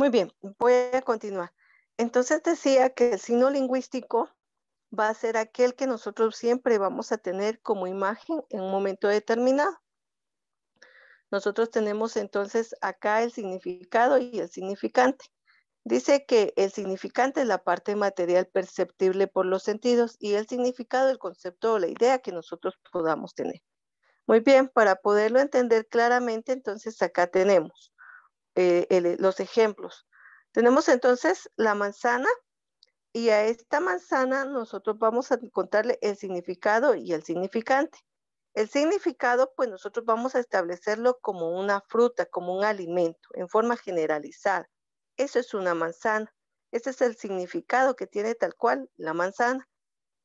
Muy bien, voy a continuar. Entonces decía que el signo lingüístico va a ser aquel que nosotros siempre vamos a tener como imagen en un momento determinado. Nosotros tenemos entonces acá el significado y el significante. Dice que el significante es la parte material perceptible por los sentidos y el significado, el concepto o la idea que nosotros podamos tener. Muy bien, para poderlo entender claramente, entonces acá tenemos eh, los ejemplos. Tenemos entonces la manzana y a esta manzana nosotros vamos a contarle el significado y el significante. El significado, pues nosotros vamos a establecerlo como una fruta, como un alimento, en forma generalizada. Eso es una manzana. Ese es el significado que tiene tal cual la manzana.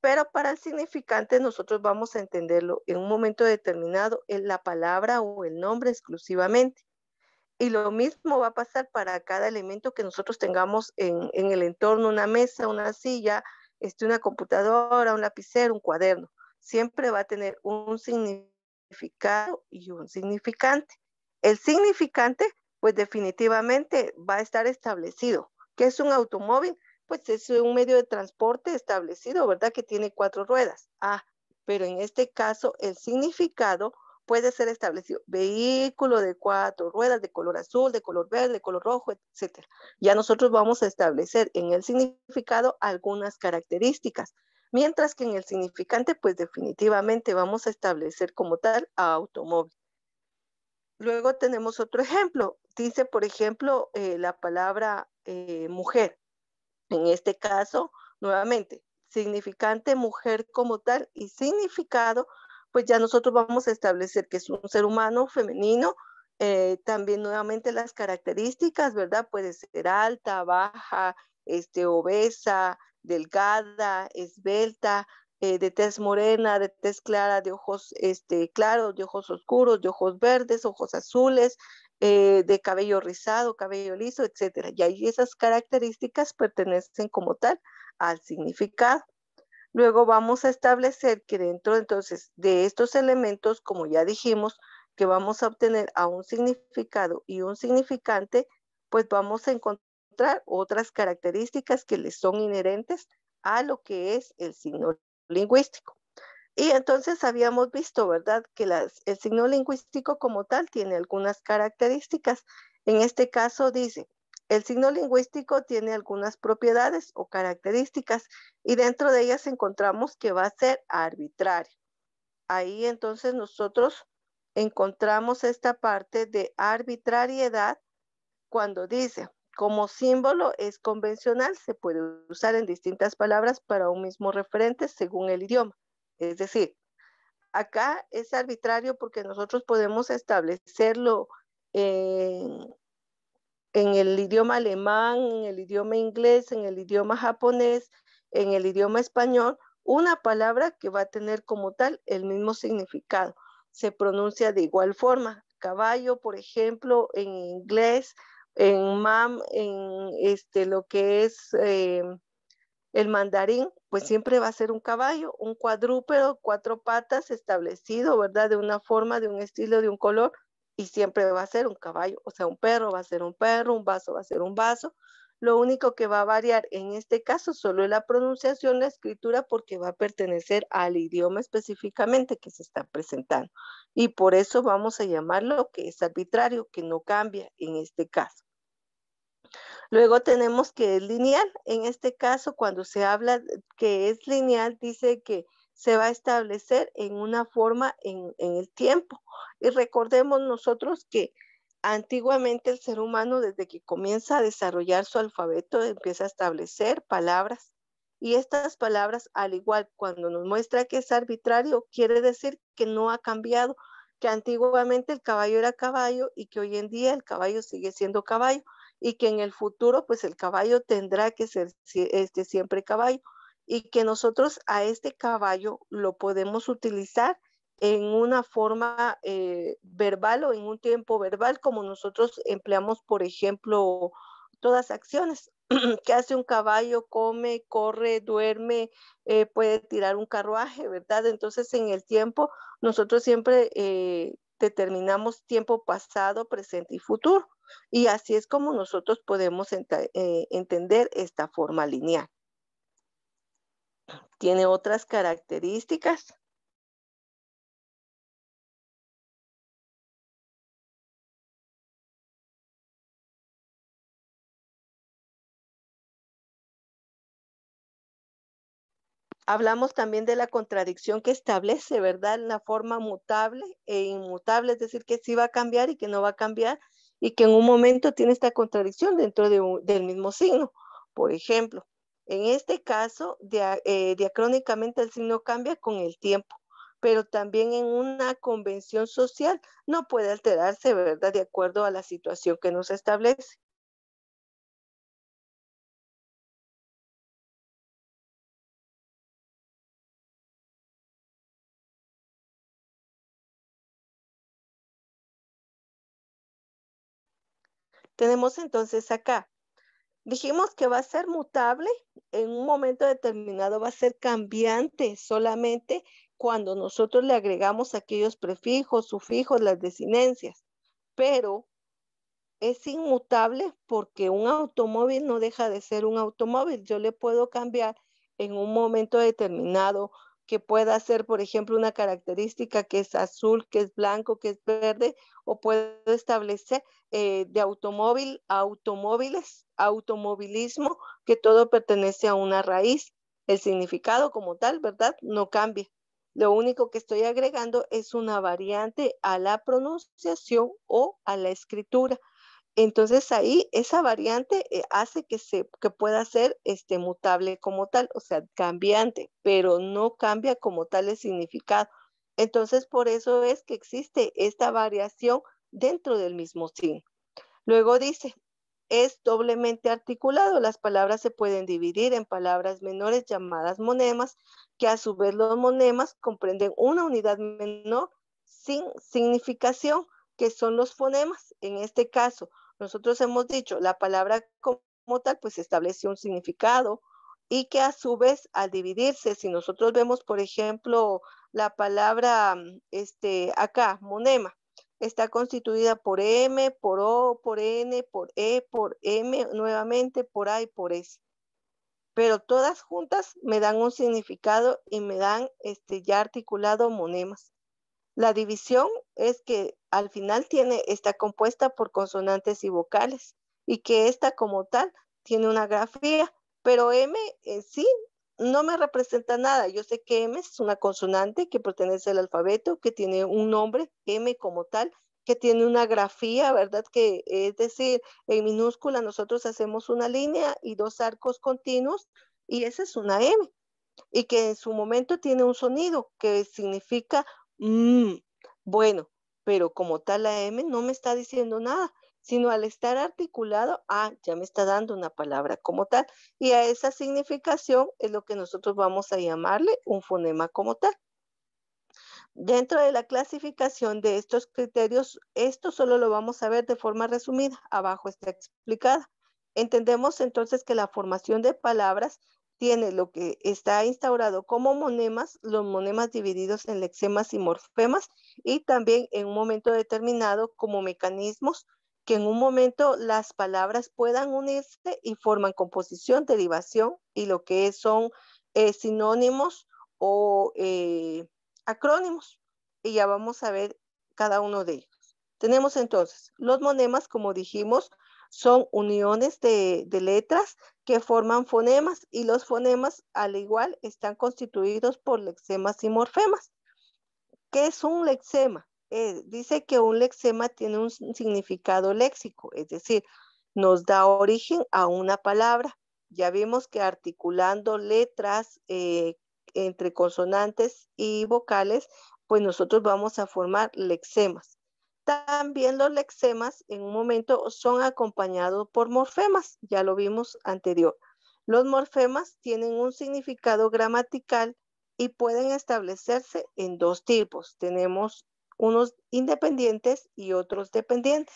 Pero para el significante nosotros vamos a entenderlo en un momento determinado en la palabra o el nombre exclusivamente. Y lo mismo va a pasar para cada elemento que nosotros tengamos en, el entorno, una mesa, una silla, este, una computadora, un lapicero, un cuaderno. Siempre va a tener un significado y un significante. El significante, pues definitivamente va a estar establecido. ¿Qué es un automóvil? Pues es un medio de transporte establecido, ¿verdad? Que tiene cuatro ruedas. Ah, pero en este caso el significado puede ser establecido vehículo de cuatro ruedas de color azul, de color verde, de color rojo, etc. Ya nosotros vamos a establecer en el significado algunas características, mientras que en el significante, pues definitivamente vamos a establecer como tal a automóvil. Luego tenemos otro ejemplo. Dice, por ejemplo, eh, la palabra eh, mujer. En este caso, nuevamente, significante mujer como tal y significado pues ya nosotros vamos a establecer que es un ser humano femenino. Eh, también nuevamente las características, ¿verdad? Puede ser alta, baja, este, obesa, delgada, esbelta, eh, de tez morena, de tez clara, de ojos este, claros, de ojos oscuros, de ojos verdes, ojos azules, eh, de cabello rizado, cabello liso, etc. Y ahí esas características pertenecen como tal al significado. Luego vamos a establecer que dentro entonces de estos elementos, como ya dijimos, que vamos a obtener a un significado y un significante, pues vamos a encontrar otras características que le son inherentes a lo que es el signo lingüístico. Y entonces habíamos visto, ¿verdad?, que el signo lingüístico como tal tiene algunas características. En este caso dice, el signo lingüístico tiene algunas propiedades o características y dentro de ellas encontramos que va a ser arbitrario. Ahí entonces nosotros encontramos esta parte de arbitrariedad cuando dice, como símbolo es convencional, se puede usar en distintas palabras para un mismo referente según el idioma. Es decir, acá es arbitrario porque nosotros podemos establecerlo en, en el idioma alemán, en el idioma inglés, en el idioma japonés, en el idioma español, una palabra que va a tener como tal el mismo significado. Se pronuncia de igual forma. Caballo, por ejemplo, en inglés, en mam, en este, lo que es eh, el mandarín, pues siempre va a ser un caballo, un cuadrúpedo, cuatro patas establecido, ¿verdad? De una forma, de un estilo, de un color, y siempre va a ser un caballo, o sea, un perro va a ser un perro, un vaso va a ser un vaso. Lo único que va a variar en este caso solo es la pronunciación, la escritura, porque va a pertenecer al idioma específicamente que se está presentando. Y por eso vamos a llamarlo que es arbitrario, que no cambia en este caso. Luego tenemos que es lineal. En este caso, cuando se habla que es lineal, dice que se va a establecer en una forma en, en el tiempo. Y recordemos nosotros que antiguamente el ser humano, desde que comienza a desarrollar su alfabeto, empieza a establecer palabras. Y estas palabras, al igual, cuando nos muestra que es arbitrario, quiere decir que no ha cambiado, que antiguamente el caballo era caballo y que hoy en día el caballo sigue siendo caballo y que en el futuro pues el caballo tendrá que ser este, siempre caballo y que nosotros a este caballo lo podemos utilizar en una forma eh, verbal o en un tiempo verbal como nosotros empleamos por ejemplo todas acciones que hace un caballo, come, corre, duerme, eh, puede tirar un carruaje, ¿verdad? Entonces en el tiempo nosotros siempre eh, determinamos tiempo pasado, presente y futuro. Y así es como nosotros podemos eh, entender esta forma lineal. Tiene otras características. Hablamos también de la contradicción que establece, ¿verdad? La forma mutable e inmutable, es decir, que sí va a cambiar y que no va a cambiar y que en un momento tiene esta contradicción dentro del mismo signo. Por ejemplo, en este caso, eh, diacrónicamente el signo cambia con el tiempo, pero también en una convención social no puede alterarse, ¿verdad? De acuerdo a la situación que nos establece. Tenemos entonces acá, dijimos que va a ser mutable, en un momento determinado va a ser cambiante solamente cuando nosotros le agregamos aquellos prefijos, sufijos, las desinencias, pero es inmutable porque un automóvil no deja de ser un automóvil. Yo le puedo cambiar en un momento determinado que pueda ser, por ejemplo, una característica que es azul, que es blanco, que es verde, o puede establecer eh, de automóvil automóviles, automovilismo, que todo pertenece a una raíz. El significado como tal, ¿verdad? No cambia. Lo único que estoy agregando es una variante a la pronunciación o a la escritura. Entonces ahí esa variante eh, hace que, se, pueda ser este, mutable como tal, o sea, cambiante, pero no cambia como tal el significado. Entonces por eso es que existe esta variación dentro del mismo signo. Luego dice, es doblemente articulado. Las palabras se pueden dividir en palabras menores llamadas monemas, que a su vez los monemas comprenden una unidad menor sin significación, que son los fonemas. En este caso, nosotros hemos dicho, la palabra como tal, pues establece un significado y que a su vez, al dividirse, si nosotros vemos, por ejemplo, la palabra mm, este, acá, monema, está constituida por M, por O, por N, por E, por M, nuevamente por A y por S. Pero todas juntas me dan un significado y me dan este, ya articulado monemas. La división es que al final tiene, está compuesta por consonantes y vocales y que esta como tal tiene una grafía, pero M en sí no me representa nada. Yo sé que M es una consonante que pertenece al alfabeto, que tiene un nombre, M como tal, que tiene una grafía, ¿verdad? Que es decir, en minúscula nosotros hacemos una línea y dos arcos continuos y esa es una M. Y que en su momento tiene un sonido que significa Mm, bueno, pero como tal la M no me está diciendo nada, sino al estar articulado, ah, ya me está dando una palabra como tal. Y a esa significación es lo que nosotros vamos a llamarle un fonema como tal. Dentro de la clasificación de estos criterios, esto solo lo vamos a ver de forma resumida. Abajo está explicada. Entendemos entonces que la formación de palabras tiene lo que está instaurado como monemas, los monemas divididos en lexemas y morfemas, y también en un momento determinado como mecanismos que en un momento las palabras puedan unirse y forman composición, derivación y lo que son eh, sinónimos o eh, acrónimos. Y ya vamos a ver cada uno de ellos. Tenemos entonces los monemas, como dijimos, son uniones de letras que forman fonemas y los fonemas al igual están constituidos por lexemas y morfemas. ¿Qué es un lexema? Eh, dice que un lexema tiene un significado léxico, es decir, nos da origen a una palabra. Ya vimos que articulando letras eh, entre consonantes y vocales, pues nosotros vamos a formar lexemas. También los lexemas en un momento son acompañados por morfemas, ya lo vimos anterior. Los morfemas tienen un significado gramatical y pueden establecerse en dos tipos. Tenemos unos independientes y otros dependientes.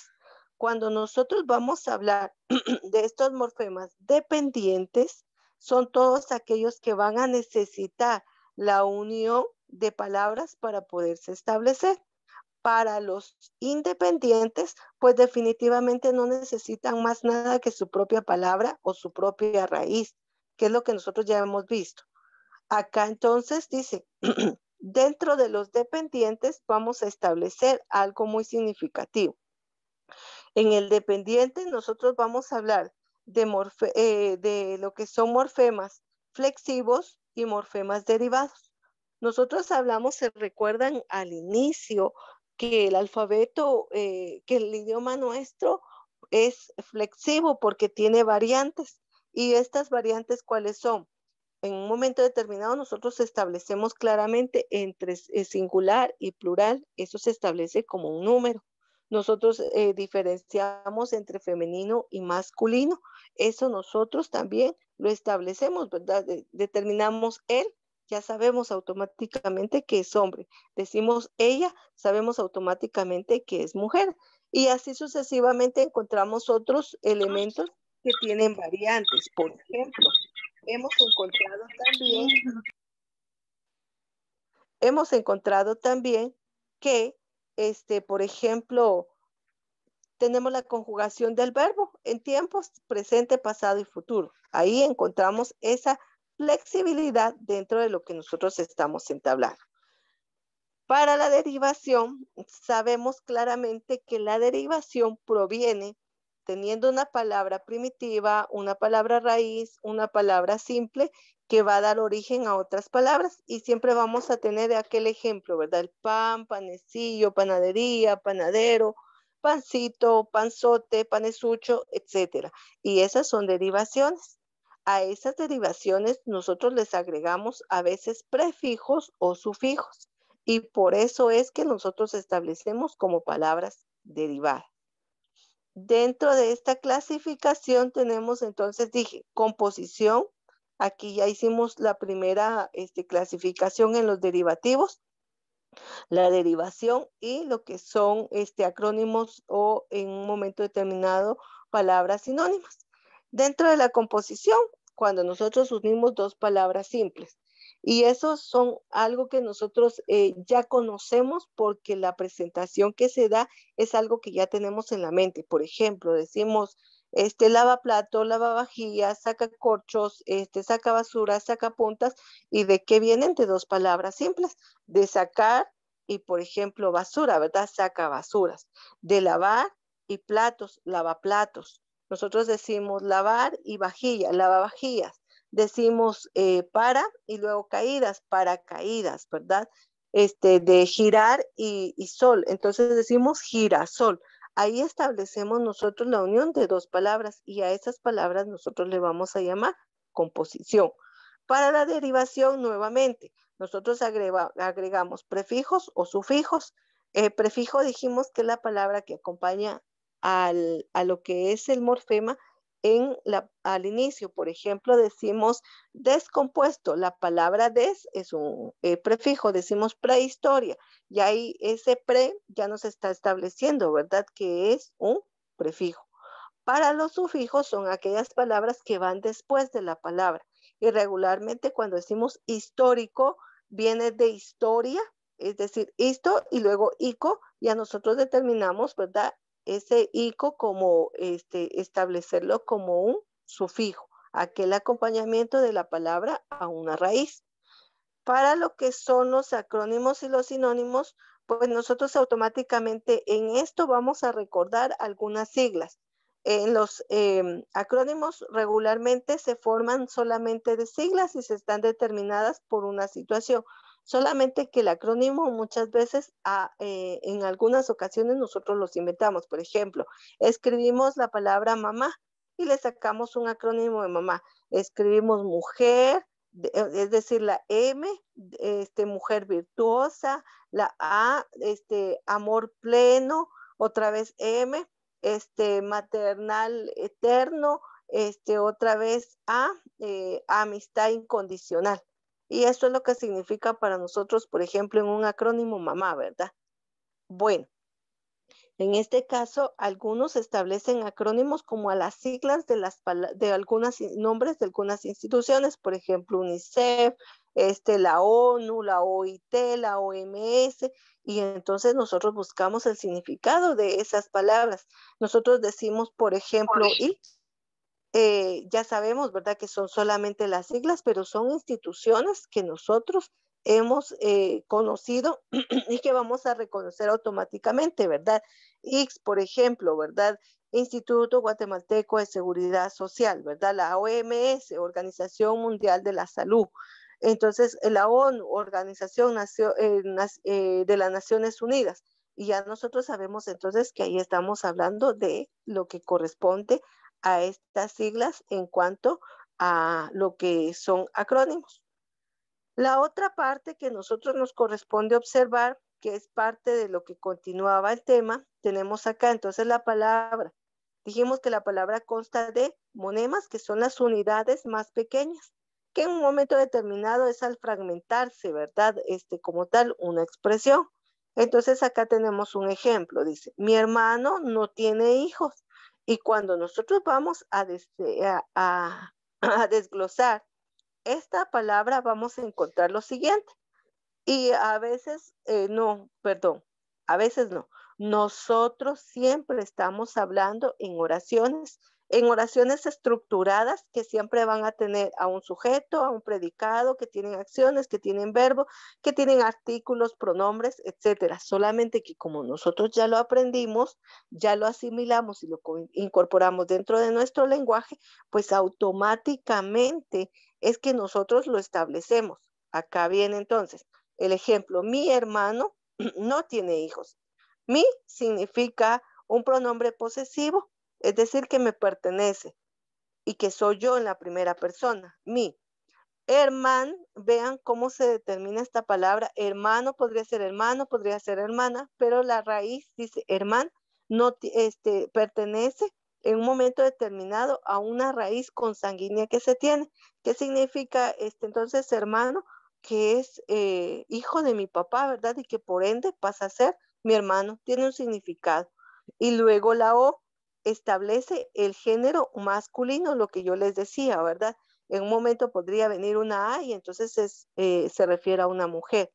Cuando nosotros vamos a hablar de estos morfemas dependientes, son todos aquellos que van a necesitar la unión de palabras para poderse establecer para los independientes, pues definitivamente no necesitan más nada que su propia palabra o su propia raíz, que es lo que nosotros ya hemos visto. Acá entonces dice, dentro de los dependientes vamos a establecer algo muy significativo. En el dependiente nosotros vamos a hablar de, eh, de lo que son morfemas flexivos y morfemas derivados. Nosotros hablamos, se recuerdan al inicio que el alfabeto, eh, que el idioma nuestro es flexivo porque tiene variantes. ¿Y estas variantes cuáles son? En un momento determinado nosotros establecemos claramente entre eh, singular y plural, eso se establece como un número. Nosotros eh, diferenciamos entre femenino y masculino, eso nosotros también lo establecemos, ¿verdad? determinamos el, ya sabemos automáticamente que es hombre. Decimos ella, sabemos automáticamente que es mujer. Y así sucesivamente encontramos otros elementos que tienen variantes. Por ejemplo, hemos encontrado también, hemos encontrado también que, este, por ejemplo, tenemos la conjugación del verbo en tiempos presente, pasado y futuro. Ahí encontramos esa flexibilidad dentro de lo que nosotros estamos entablando. Para la derivación, sabemos claramente que la derivación proviene teniendo una palabra primitiva, una palabra raíz, una palabra simple que va a dar origen a otras palabras y siempre vamos a tener aquel ejemplo, ¿verdad? El pan, panecillo, panadería, panadero, pancito, panzote, panesucho, etcétera. Y esas son derivaciones a esas derivaciones nosotros les agregamos a veces prefijos o sufijos y por eso es que nosotros establecemos como palabras derivadas. Dentro de esta clasificación tenemos entonces, dije, composición. Aquí ya hicimos la primera este, clasificación en los derivativos, la derivación y lo que son este, acrónimos o en un momento determinado palabras sinónimas. Dentro de la composición cuando nosotros unimos dos palabras simples. Y eso son algo que nosotros eh, ya conocemos porque la presentación que se da es algo que ya tenemos en la mente. Por ejemplo, decimos este lava vajilla, saca corchos, este saca basura, saca puntas y de qué vienen de dos palabras simples, de sacar y por ejemplo basura, ¿verdad? Saca basuras, de lavar y platos, lavaplatos, nosotros decimos lavar y vajilla, lavavajillas. Decimos eh, para y luego caídas, para caídas, ¿verdad? Este, de girar y, sol. Entonces decimos girasol. Ahí establecemos nosotros la unión de dos palabras y a esas palabras nosotros le vamos a llamar composición. Para la derivación, nuevamente, nosotros agregamos prefijos o sufijos. Eh, prefijo dijimos que es la palabra que acompaña a lo que es el morfema en la, al inicio. Por ejemplo, decimos descompuesto. La palabra des es un eh, prefijo, decimos prehistoria. Y ahí ese pre ya nos está estableciendo, ¿verdad? Que es un prefijo. Para los sufijos son aquellas palabras que van después de la palabra. Y regularmente cuando decimos histórico, viene de historia, es decir, esto y luego ico, y a nosotros determinamos, ¿verdad? ese ICO como este, establecerlo como un sufijo, aquel acompañamiento de la palabra a una raíz. Para lo que son los acrónimos y los sinónimos, pues nosotros automáticamente en esto vamos a recordar algunas siglas. En los em, acrónimos regularmente se forman solamente de siglas y se están determinadas por una situación solamente que el acrónimo muchas veces, ah, eh, en algunas ocasiones nosotros los inventamos. Por ejemplo, escribimos la palabra mamá y le sacamos un acrónimo de mamá. Escribimos mujer, e, es decir, la M, este, mujer virtuosa, la A, este, amor pleno, otra vez M, este, maternal eterno, este, otra vez A, eh, amistad incondicional. Y esto es lo que significa para nosotros, por ejemplo, en un acrónimo mamá, ¿verdad? Bueno, en este caso, algunos establecen acrónimos como a las siglas de, las, de nombres de algunas instituciones, por ejemplo, UNICEF, este, la ONU, la OIT, la OMS, y entonces nosotros buscamos el significado de esas palabras. Nosotros decimos, por ejemplo, y eh, ya sabemos, ¿verdad? Que son solamente las siglas, pero son instituciones que nosotros hemos eh, conocido y que vamos a reconocer automáticamente, ¿verdad? X por ejemplo, ¿verdad? Instituto Guatemalteco de Seguridad Social, ¿verdad? La OMS, Organización Mundial de la Salud. Entonces, eh, la ONU, Organización de las Naciones Unidas. Y ya nosotros sabemos entonces que ahí estamos hablando de lo que corresponde a estas siglas en cuanto a lo que son acrónimos. La otra parte que nosotros nos corresponde observar, que es parte de lo que continuaba el tema, tenemos acá entonces la palabra. Dijimos que la palabra consta de monemas, que son las unidades más pequeñas, que en un momento determinado es al fragmentarse, ¿verdad? Este, como tal, una expresión. Entonces acá tenemos un ejemplo, dice, mi hermano no tiene hijos, y cuando nosotros vamos a, desglosar esta palabra, vamos a encontrar lo siguiente. Y a veces, eh, no, perdón, a veces no. Nosotros siempre estamos hablando en oraciones en oraciones estructuradas que siempre van a tener a un sujeto, a un predicado, que tienen acciones, que tienen verbo, que tienen artículos, pronombres, etcétera. Solamente que como nosotros ya lo aprendimos, ya lo asimilamos y lo incorporamos dentro de nuestro lenguaje, pues automáticamente es que nosotros lo establecemos. Acá viene entonces el ejemplo, mi hermano no tiene hijos. Mi significa un pronombre posesivo es decir, que me pertenece y que soy yo en la primera persona, mi. hermano. vean cómo se determina esta palabra. Hermano podría ser hermano, podría ser hermana, pero la raíz dice hermano no este, pertenece en un momento determinado a una raíz consanguínea que se tiene. ¿Qué significa este entonces hermano? Que es eh, hijo de mi papá, ¿verdad? Y que por ende pasa a ser mi hermano. Tiene un significado. Y luego la O, establece el género masculino, lo que yo les decía, ¿verdad? En un momento podría venir una A y entonces eh, se refiere a una mujer.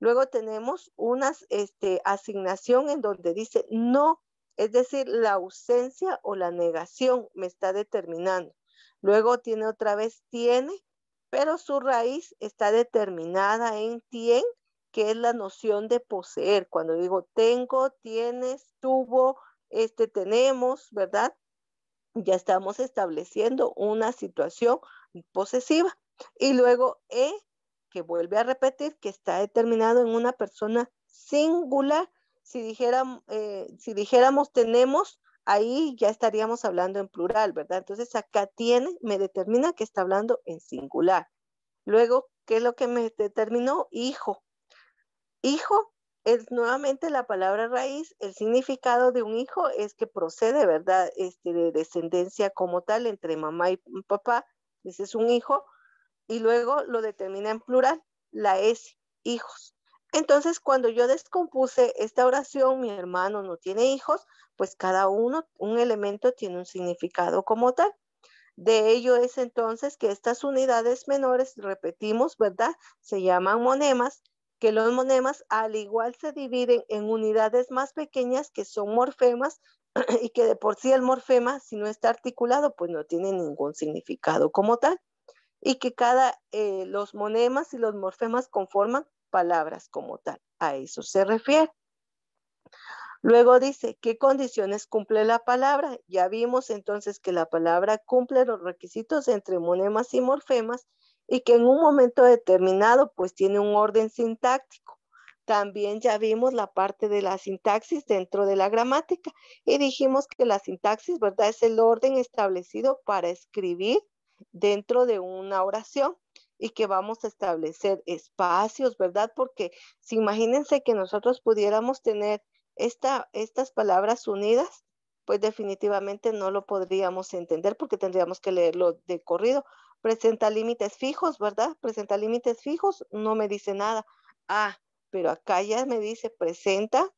Luego tenemos una este, asignación en donde dice no, es decir, la ausencia o la negación me está determinando. Luego tiene otra vez tiene, pero su raíz está determinada en tiene que es la noción de poseer. Cuando digo tengo, tienes, tuvo, este, tenemos, ¿verdad? Ya estamos estableciendo una situación posesiva. Y luego E, que vuelve a repetir, que está determinado en una persona singular. Si, dijera, eh, si dijéramos tenemos, ahí ya estaríamos hablando en plural, ¿verdad? Entonces acá tiene, me determina que está hablando en singular. Luego, ¿qué es lo que me determinó? Hijo. Hijo nuevamente la palabra raíz, el significado de un hijo es que procede, ¿verdad? Este, de descendencia como tal entre mamá y papá, ese es un hijo, y luego lo determina en plural, la S, hijos. Entonces, cuando yo descompuse esta oración, mi hermano no tiene hijos, pues cada uno, un elemento tiene un significado como tal. De ello es entonces que estas unidades menores, repetimos, ¿verdad? Se llaman monemas que los monemas al igual se dividen en unidades más pequeñas que son morfemas y que de por sí el morfema, si no está articulado, pues no tiene ningún significado como tal. Y que cada, eh, los monemas y los morfemas conforman palabras como tal. A eso se refiere. Luego dice, ¿qué condiciones cumple la palabra? Ya vimos entonces que la palabra cumple los requisitos entre monemas y morfemas y que en un momento determinado pues tiene un orden sintáctico. También ya vimos la parte de la sintaxis dentro de la gramática y dijimos que la sintaxis, ¿verdad? Es el orden establecido para escribir dentro de una oración y que vamos a establecer espacios, ¿verdad? Porque si imagínense que nosotros pudiéramos tener esta, estas palabras unidas, pues definitivamente no lo podríamos entender porque tendríamos que leerlo de corrido. Presenta límites fijos, ¿verdad? Presenta límites fijos, no me dice nada. Ah, pero acá ya me dice presenta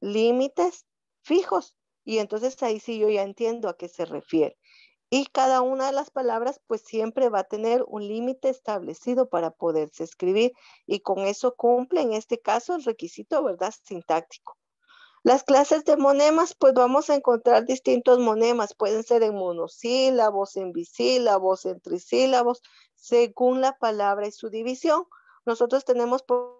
límites fijos. Y entonces ahí sí yo ya entiendo a qué se refiere. Y cada una de las palabras pues siempre va a tener un límite establecido para poderse escribir y con eso cumple en este caso el requisito, ¿verdad? Sintáctico. Las clases de monemas, pues vamos a encontrar distintos monemas. Pueden ser en monosílabos, en bisílabos, en trisílabos, según la palabra y su división. Nosotros tenemos, por